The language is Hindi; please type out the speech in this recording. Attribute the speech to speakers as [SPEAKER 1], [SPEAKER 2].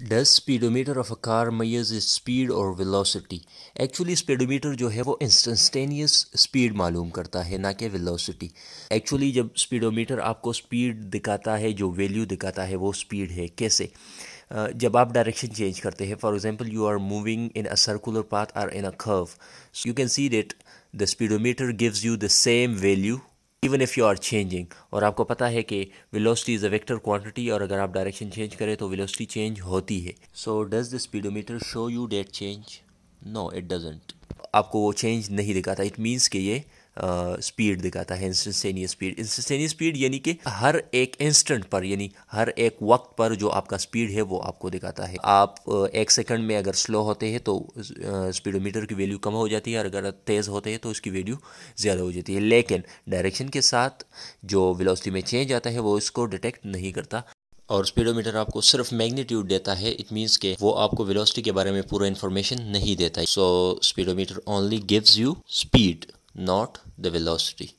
[SPEAKER 1] does speedometer of a car measure speed और वेलोसिटी एक्चुअली स्पीडोमीटर जो है वो इंस्टेंटेनियस स्पीड मालूम करता है ना कि वेलोसिटी एक्चुअली जब स्पीडोमीटर आपको स्पीड दिखाता है जो वैल्यू दिखाता है वो स्पीड है कैसे जब आप डायरेक्शन चेंज करते हैं for example you are moving in a circular path or in a curve you can see that the speedometer gives you the same value even if you are changing और आपको पता है कि velocity is a vector quantity और अगर आप डायरेक्शन चेंज करें तो वेलोसिटी चेंज होती है so does the speedometer show you that change no it doesn't आपको वो चेंज नहीं दिखाता इट मीन्स कि ये स्पीड दिखाता है इंस्टेंटेनियस स्पीड इंस्टेंटेनियस स्पीड यानी कि हर एक इंस्टेंट पर यानी हर एक वक्त पर जो आपका स्पीड है वो आपको दिखाता है आप एक सेकंड में अगर स्लो होते हैं तो स्पीडोमीटर की वैल्यू कम हो जाती है और अगर तेज़ होते हैं तो उसकी वैल्यू ज़्यादा हो जाती है लेकिन डायरेक्शन के साथ जो वेलोसिटी में चेंज आता है वो इसको डिटेक्ट नहीं करता और स्पीडोमीटर आपको सिर्फ मैग्नीट्यूड देता है इट मीन्स के वो आपको वेलोसिटी के बारे में पूरा इन्फॉर्मेशन नहीं देता so speedometer only gives you speed not the velocity